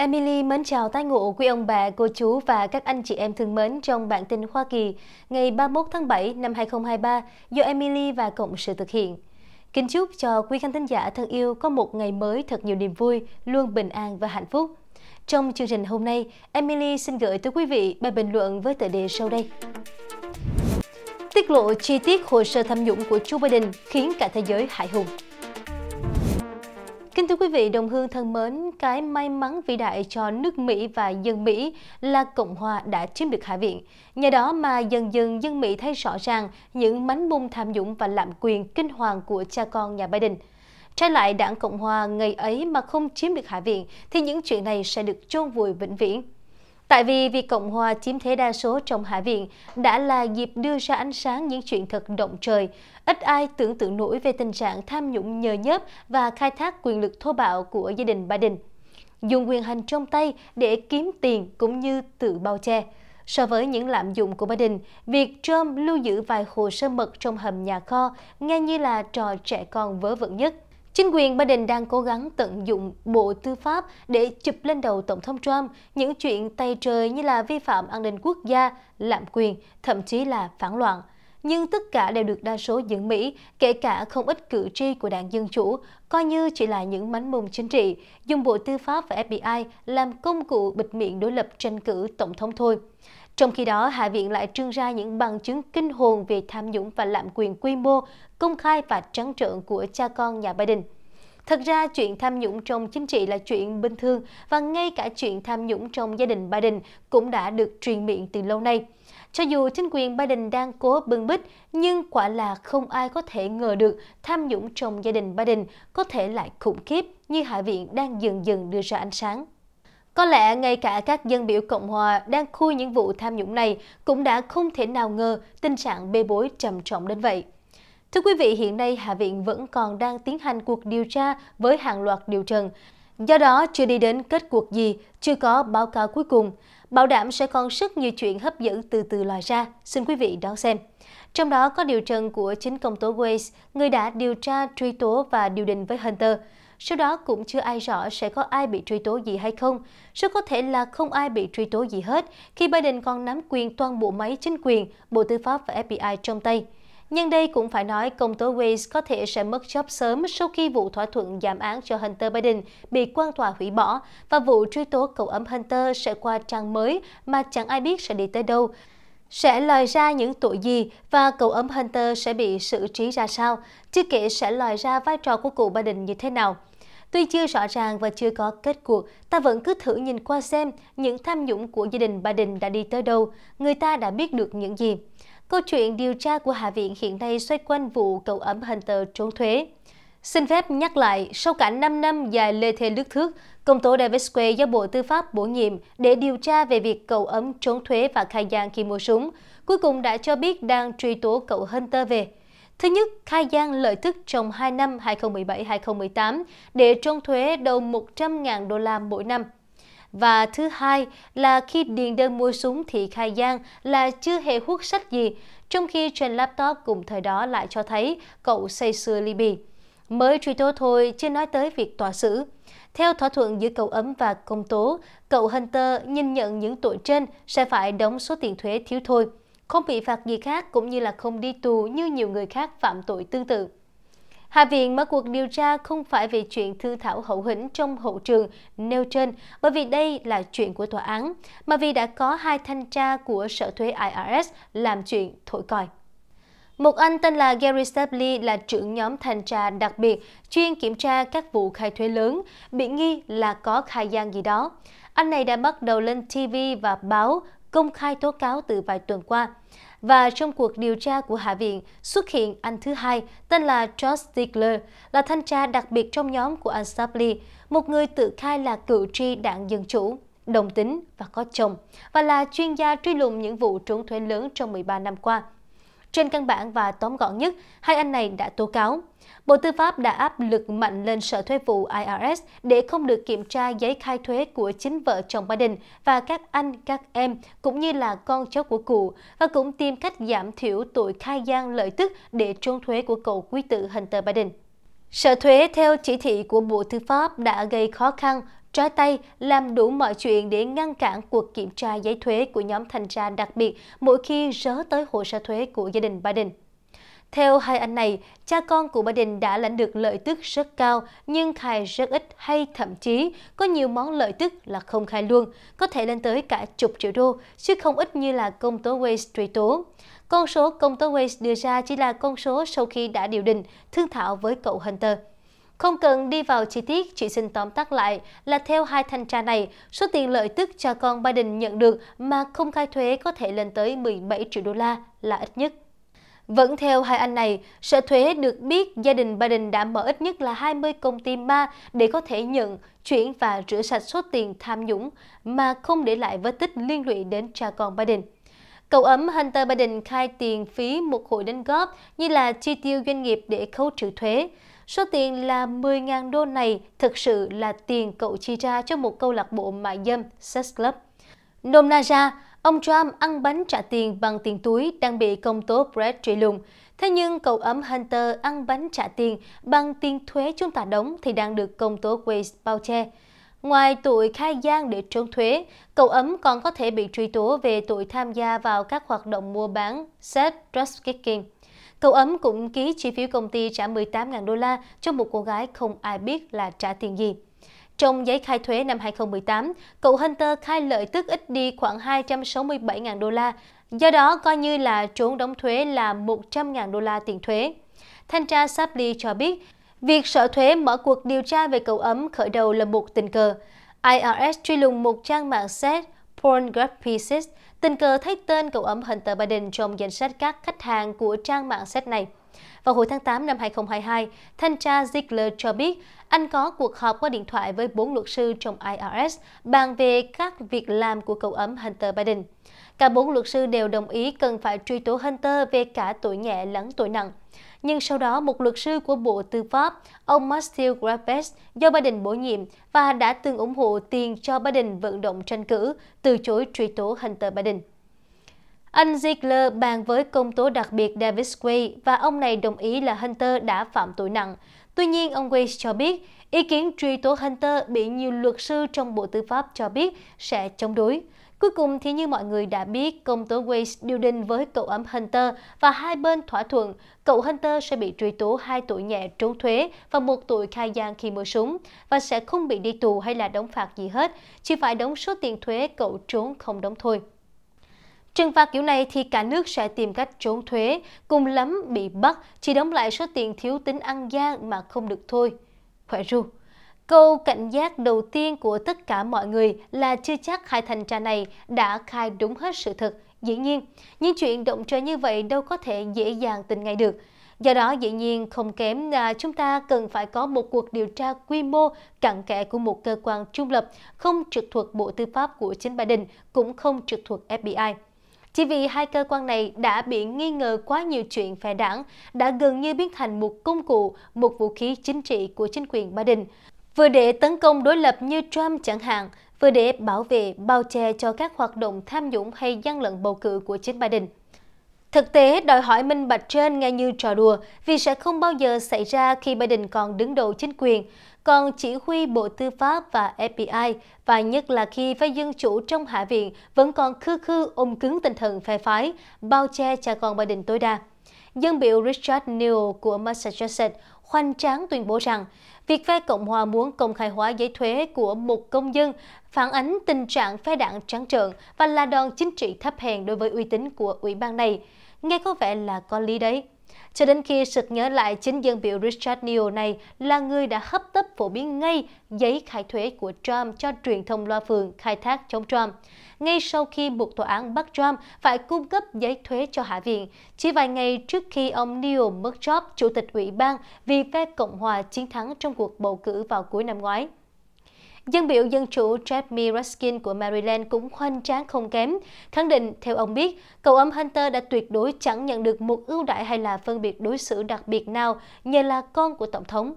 Emily mến chào tái ngộ quý ông bà, cô chú và các anh chị em thương mến trong bản tin Hoa Kỳ ngày 31 tháng 7 năm 2023 do Emily và Cộng sự thực hiện. Kính chúc cho quý khán thính giả thân yêu có một ngày mới thật nhiều niềm vui, luôn bình an và hạnh phúc. Trong chương trình hôm nay, Emily xin gửi tới quý vị bài bình luận với tựa đề sau đây. Tiết lộ chi tiết hồ sơ tham nhũng của chú Biden khiến cả thế giới hại hùng. Kính thưa quý vị, đồng hương thân mến, cái may mắn vĩ đại cho nước Mỹ và dân Mỹ là Cộng hòa đã chiếm được Hạ viện. Nhờ đó mà dần dần dân Mỹ thấy rõ ràng những mánh mung tham nhũng và lạm quyền kinh hoàng của cha con nhà Biden. Trái lại, đảng Cộng hòa ngày ấy mà không chiếm được Hạ viện thì những chuyện này sẽ được chôn vùi vĩnh viễn. Tại vì việc Cộng hòa chiếm thế đa số trong Hạ viện đã là dịp đưa ra ánh sáng những chuyện thật động trời. Ít ai tưởng tượng nổi về tình trạng tham nhũng nhờ nhớp và khai thác quyền lực thô bạo của gia đình Biden. Dùng quyền hành trong tay để kiếm tiền cũng như tự bao che. So với những lạm dụng của Biden, việc Trump lưu giữ vài hồ sơ mật trong hầm nhà kho nghe như là trò trẻ con vớ vẩn nhất – Chính quyền Biden đang cố gắng tận dụng Bộ Tư pháp để chụp lên đầu Tổng thống Trump những chuyện tay trời như là vi phạm an ninh quốc gia, lạm quyền, thậm chí là phản loạn. Nhưng tất cả đều được đa số dân Mỹ, kể cả không ít cử tri của đảng Dân Chủ, coi như chỉ là những mánh mùng chính trị, dùng Bộ Tư pháp và FBI làm công cụ bịt miệng đối lập tranh cử Tổng thống thôi. Trong khi đó, Hạ viện lại trưng ra những bằng chứng kinh hồn về tham nhũng và lạm quyền quy mô, công khai và trắng trợn của cha con nhà Biden. Thật ra, chuyện tham nhũng trong chính trị là chuyện bình thường và ngay cả chuyện tham nhũng trong gia đình Biden cũng đã được truyền miệng từ lâu nay. Cho dù chính quyền Biden đang cố bưng bít, nhưng quả là không ai có thể ngờ được tham nhũng trong gia đình Biden có thể lại khủng khiếp như Hạ viện đang dần dần đưa ra ánh sáng. Có lẽ ngay cả các dân biểu Cộng hòa đang khui những vụ tham nhũng này cũng đã không thể nào ngờ tình trạng bê bối trầm trọng đến vậy. Thưa quý vị, hiện nay Hạ viện vẫn còn đang tiến hành cuộc điều tra với hàng loạt điều trần. Do đó, chưa đi đến kết cuộc gì, chưa có báo cáo cuối cùng. Bảo đảm sẽ còn rất nhiều chuyện hấp dẫn từ từ lòi ra. Xin quý vị đón xem. Trong đó có điều trần của chính công tố Waze, người đã điều tra, truy tố và điều đình với Hunter – sau đó cũng chưa ai rõ sẽ có ai bị truy tố gì hay không. Rất có thể là không ai bị truy tố gì hết khi Biden còn nắm quyền toàn bộ máy chính quyền, Bộ Tư pháp và FBI trong tay. Nhưng đây cũng phải nói công tố Waze có thể sẽ mất job sớm sau khi vụ thỏa thuận giảm án cho Hunter Biden bị quan tòa hủy bỏ và vụ truy tố cậu ấm Hunter sẽ qua trang mới mà chẳng ai biết sẽ đi tới đâu sẽ lòi ra những tội gì và cậu ấm Hunter sẽ bị xử trí ra sao, chưa kể sẽ lòi ra vai trò của cụ Biden như thế nào. Tuy chưa rõ ràng và chưa có kết cuộc, ta vẫn cứ thử nhìn qua xem những tham nhũng của gia đình Biden đã đi tới đâu, người ta đã biết được những gì. Câu chuyện điều tra của Hạ viện hiện nay xoay quanh vụ cậu ấm Hunter trốn thuế. Xin phép nhắc lại, sau cả 5 năm dài lê thê lướt thước, công tố David Square do Bộ Tư pháp bổ nhiệm để điều tra về việc cậu ấm trốn thuế và khai gian khi mua súng, cuối cùng đã cho biết đang truy tố cậu Hunter về. Thứ nhất, khai gian lợi tức trong 2 năm 2017-2018 để trốn thuế đầu 100.000 đô la mỗi năm. Và thứ hai là khi điền đơn mua súng thì khai gian là chưa hề hút sách gì, trong khi trên laptop cùng thời đó lại cho thấy cậu xây xưa ly bì mới truy tố thôi, chưa nói tới việc tòa xử. Theo thỏa thuận giữa cậu ấm và công tố, cậu Hunter nhìn nhận những tội trên sẽ phải đóng số tiền thuế thiếu thôi, không bị phạt gì khác cũng như là không đi tù như nhiều người khác phạm tội tương tự. Hạ viện mở cuộc điều tra không phải về chuyện thư thảo hậu hĩnh trong hậu trường nêu trên, bởi vì đây là chuyện của tòa án, mà vì đã có hai thanh tra của sở thuế IRS làm chuyện thổi còi. Một anh tên là Gary Stapley là trưởng nhóm thanh tra đặc biệt chuyên kiểm tra các vụ khai thuế lớn, bị nghi là có khai gian gì đó. Anh này đã bắt đầu lên TV và báo công khai tố cáo từ vài tuần qua. Và trong cuộc điều tra của Hạ viện xuất hiện anh thứ hai tên là Josh Stigler, là thanh tra đặc biệt trong nhóm của anh Stapley, một người tự khai là cựu tri đảng Dân Chủ đồng tính và có chồng, và là chuyên gia truy lùng những vụ trốn thuế lớn trong 13 năm qua. Trên căn bản và tóm gọn nhất, hai anh này đã tố cáo. Bộ Tư pháp đã áp lực mạnh lên Sở Thuế vụ IRS để không được kiểm tra giấy khai thuế của chính vợ chồng Biden và các anh, các em, cũng như là con cháu của cụ, và cũng tìm cách giảm thiểu tội khai gian lợi tức để trốn thuế của cậu quý tử Hunter Biden. Sở thuế theo chỉ thị của Bộ Tư pháp đã gây khó khăn trói tay làm đủ mọi chuyện để ngăn cản cuộc kiểm tra giấy thuế của nhóm thanh tra đặc biệt mỗi khi rớ tới hồ sơ thuế của gia đình Biden. Theo hai anh này, cha con của Biden đã lãnh được lợi tức rất cao nhưng khai rất ít hay thậm chí có nhiều món lợi tức là không khai luôn, có thể lên tới cả chục triệu đô, chứ không ít như là công tố Waze truy tố. Con số công tố Waze đưa ra chỉ là con số sau khi đã điều đình, thương thảo với cậu Hunter. Không cần đi vào chi tiết, chị xin tóm tắt lại là theo hai thanh tra này, số tiền lợi tức cha con Biden nhận được mà không khai thuế có thể lên tới 17 triệu đô la là ít nhất. Vẫn theo hai anh này, Sở Thuế được biết gia đình Biden đã mở ít nhất là 20 công ty ma để có thể nhận, chuyển và rửa sạch số tiền tham nhũng mà không để lại vết tích liên lụy đến cha con Biden. Cậu ấm Hunter Biden khai tiền phí một hội đánh góp như là chi tiêu doanh nghiệp để khấu trừ thuế. Số tiền là 10.000 đô này thực sự là tiền cậu chi ra cho một câu lạc bộ mại dâm Sex Club. Nôm na ra, ông Trump ăn bánh trả tiền bằng tiền túi đang bị công tố Brett truy lùng. Thế nhưng cậu ấm Hunter ăn bánh trả tiền bằng tiền thuế chúng ta đóng thì đang được công tố Waze bao che. Ngoài tội khai gian để trốn thuế, cậu ấm còn có thể bị truy tố về tội tham gia vào các hoạt động mua bán, sex, trust kicking. Cậu ấm cũng ký chi phiếu công ty trả 18.000 đô la cho một cô gái không ai biết là trả tiền gì. Trong giấy khai thuế năm 2018, cậu Hunter khai lợi tức ít đi khoảng 267.000 đô la, do đó coi như là trốn đóng thuế là 100.000 đô la tiền thuế. Thanh tra Sapley cho biết, việc sở thuế mở cuộc điều tra về cậu ấm khởi đầu là một tình cờ. IRS truy lùng một trang mạng xét Porn Grab Pieces tình cờ thấy tên cậu ấm Hunter Biden trong danh sách các khách hàng của trang mạng xét này. Vào hồi tháng 8 năm 2022, thanh tra Ziegler cho biết anh có cuộc họp qua điện thoại với bốn luật sư trong IRS bàn về các việc làm của cậu ấm Hunter Biden. Cả bốn luật sư đều đồng ý cần phải truy tố Hunter về cả tội nhẹ lẫn tội nặng nhưng sau đó một luật sư của Bộ Tư pháp, ông Matthew Graves, do Biden bổ nhiệm và đã từng ủng hộ tiền cho Biden vận động tranh cử, từ chối truy tố Hunter Biden. Anh Ziegler bàn với công tố đặc biệt Davis Quay và ông này đồng ý là Hunter đã phạm tội nặng. Tuy nhiên, ông Quay cho biết ý kiến truy tố Hunter bị nhiều luật sư trong Bộ Tư pháp cho biết sẽ chống đối. Cuối cùng thì như mọi người đã biết, công tố Waze điều đình với cậu ấm Hunter và hai bên thỏa thuận, cậu Hunter sẽ bị truy tố hai tuổi nhẹ trốn thuế và một tuổi khai gian khi mua súng và sẽ không bị đi tù hay là đóng phạt gì hết, chỉ phải đóng số tiền thuế cậu trốn không đóng thôi. Trừng phạt kiểu này thì cả nước sẽ tìm cách trốn thuế, cùng lắm bị bắt, chỉ đóng lại số tiền thiếu tính ăn gian mà không được thôi. Khỏe ru. Câu cảnh giác đầu tiên của tất cả mọi người là chưa chắc hai thành tra này đã khai đúng hết sự thật. Dĩ nhiên, những chuyện động trời như vậy đâu có thể dễ dàng tình ngay được. Do đó dĩ nhiên không kém là chúng ta cần phải có một cuộc điều tra quy mô cặn kẽ của một cơ quan trung lập, không trực thuộc Bộ Tư pháp của chính Biden, cũng không trực thuộc FBI. Chỉ vì hai cơ quan này đã bị nghi ngờ quá nhiều chuyện phe đảng, đã gần như biến thành một công cụ, một vũ khí chính trị của chính quyền Biden vừa để tấn công đối lập như Trump chẳng hạn, vừa để bảo vệ, bao che cho các hoạt động tham nhũng hay gian lận bầu cử của chính Biden. Thực tế đòi hỏi minh bạch trên nghe như trò đùa vì sẽ không bao giờ xảy ra khi Biden còn đứng đầu chính quyền, còn chỉ huy Bộ Tư pháp và FBI và nhất là khi phái dân chủ trong Hạ viện vẫn còn khư khư ôm cứng tinh thần phe phái, bao che cha con Biden tối đa. Dân biểu Richard Neal của Massachusetts khoanh tráng tuyên bố rằng việc phe Cộng hòa muốn công khai hóa giấy thuế của một công dân phản ánh tình trạng phe đảng trắng trợn và là đòn chính trị thấp hèn đối với uy tín của ủy ban này. Nghe có vẻ là có lý đấy. Cho đến khi sực nhớ lại chính dân biểu Richard Neal này là người đã hấp tấp phổ biến ngay giấy khai thuế của Trump cho truyền thông loa phường khai thác chống Trump. Ngay sau khi buộc tòa án bắt Trump phải cung cấp giấy thuế cho Hạ viện, chỉ vài ngày trước khi ông Neal mất job chủ tịch ủy ban vì phe Cộng hòa chiến thắng trong cuộc bầu cử vào cuối năm ngoái. Dân biểu dân chủ Jeff Miraskin của Maryland cũng khoanh tráng không kém, khẳng định, theo ông biết, cậu âm Hunter đã tuyệt đối chẳng nhận được một ưu đại hay là phân biệt đối xử đặc biệt nào nhờ là con của Tổng thống.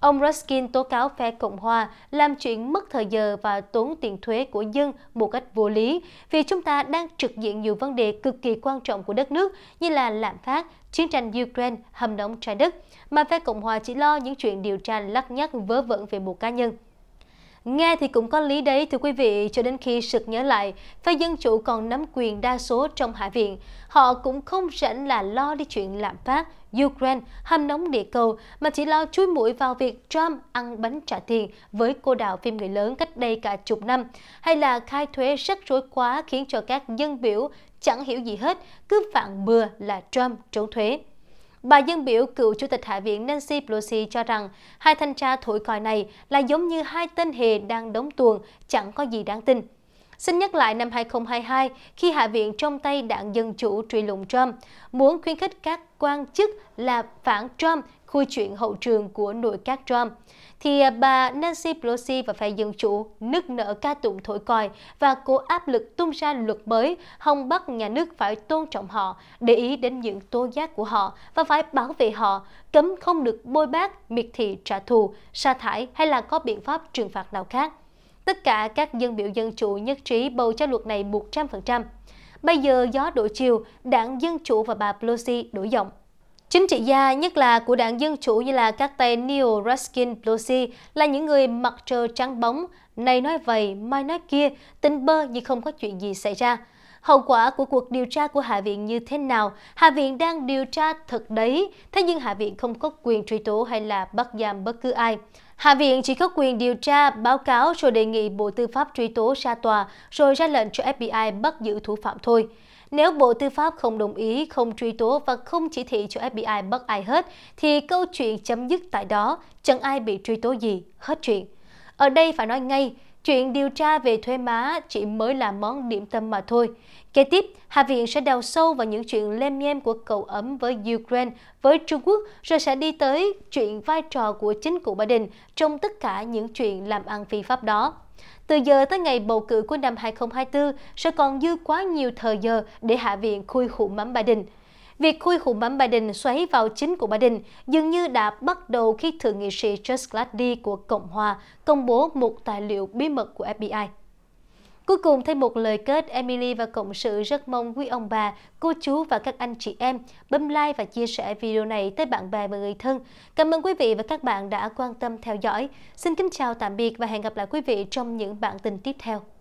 Ông Ruskin tố cáo phe Cộng Hòa làm chuyện mất thời giờ và tốn tiền thuế của dân một cách vô lý vì chúng ta đang trực diện nhiều vấn đề cực kỳ quan trọng của đất nước như là lạm phát, chiến tranh Ukraine, hầm nóng trái đất, mà phe Cộng Hòa chỉ lo những chuyện điều tra lắc nhắc vớ vẩn về một cá nhân. Nghe thì cũng có lý đấy thưa quý vị, cho đến khi sực nhớ lại, phe dân chủ còn nắm quyền đa số trong Hạ viện. Họ cũng không rảnh là lo đi chuyện lạm phát, Ukraine, hâm nóng địa cầu, mà chỉ lo chui mũi vào việc Trump ăn bánh trả tiền với cô đạo phim người lớn cách đây cả chục năm, hay là khai thuế rất rối quá khiến cho các dân biểu chẳng hiểu gì hết, cứ vạn bừa là Trump trốn thuế. Bà dân biểu cựu Chủ tịch Hạ viện Nancy Pelosi cho rằng hai thanh tra thổi còi này là giống như hai tên hề đang đóng tuồng, chẳng có gì đáng tin. Xin nhắc lại năm 2022, khi Hạ viện trong tay đảng Dân Chủ truy lùng Trump, muốn khuyến khích các quan chức là phản Trump khui chuyện hậu trường của nội các Trump, thì à, bà Nancy Pelosi và phe Dân Chủ nức nở ca tụng thổi còi và cố áp lực tung ra luật mới hòng bắt nhà nước phải tôn trọng họ, để ý đến những tố giác của họ và phải bảo vệ họ, cấm không được bôi bác, miệt thị trả thù, sa thải hay là có biện pháp trừng phạt nào khác. Tất cả các dân biểu dân chủ nhất trí bầu cho luật này 100%. Bây giờ gió đổi chiều, đảng Dân Chủ và bà Pelosi đổi giọng. Chính trị gia, nhất là của đảng Dân Chủ như là các tay Neil Raskin Pelosi là những người mặt trời trắng bóng, nay nói vậy, mai nói kia, tin bơ như không có chuyện gì xảy ra. Hậu quả của cuộc điều tra của Hạ viện như thế nào? Hạ viện đang điều tra thật đấy, thế nhưng Hạ viện không có quyền truy tố hay là bắt giam bất cứ ai. Hạ viện chỉ có quyền điều tra, báo cáo rồi đề nghị Bộ Tư pháp truy tố ra tòa, rồi ra lệnh cho FBI bắt giữ thủ phạm thôi. Nếu Bộ Tư pháp không đồng ý, không truy tố và không chỉ thị cho FBI bắt ai hết, thì câu chuyện chấm dứt tại đó, chẳng ai bị truy tố gì, hết chuyện. Ở đây phải nói ngay, chuyện điều tra về thuế má chỉ mới là món điểm tâm mà thôi. Kế tiếp, Hạ viện sẽ đào sâu vào những chuyện lem nhem của cậu ấm với Ukraine, với Trung Quốc, rồi sẽ đi tới chuyện vai trò của chính cụ Biden trong tất cả những chuyện làm ăn phi pháp đó. Từ giờ tới ngày bầu cử của năm 2024 sẽ còn dư quá nhiều thời giờ để Hạ viện khui hũ mắm Biden. Việc khui hũ mắm Biden xoáy vào chính của Biden dường như đã bắt đầu khi Thượng nghị sĩ Chuck Grassley của Cộng hòa công bố một tài liệu bí mật của FBI. Cuối cùng thêm một lời kết, Emily và Cộng sự rất mong quý ông bà, cô chú và các anh chị em bấm like và chia sẻ video này tới bạn bè và người thân. Cảm ơn quý vị và các bạn đã quan tâm theo dõi. Xin kính chào tạm biệt và hẹn gặp lại quý vị trong những bản tin tiếp theo.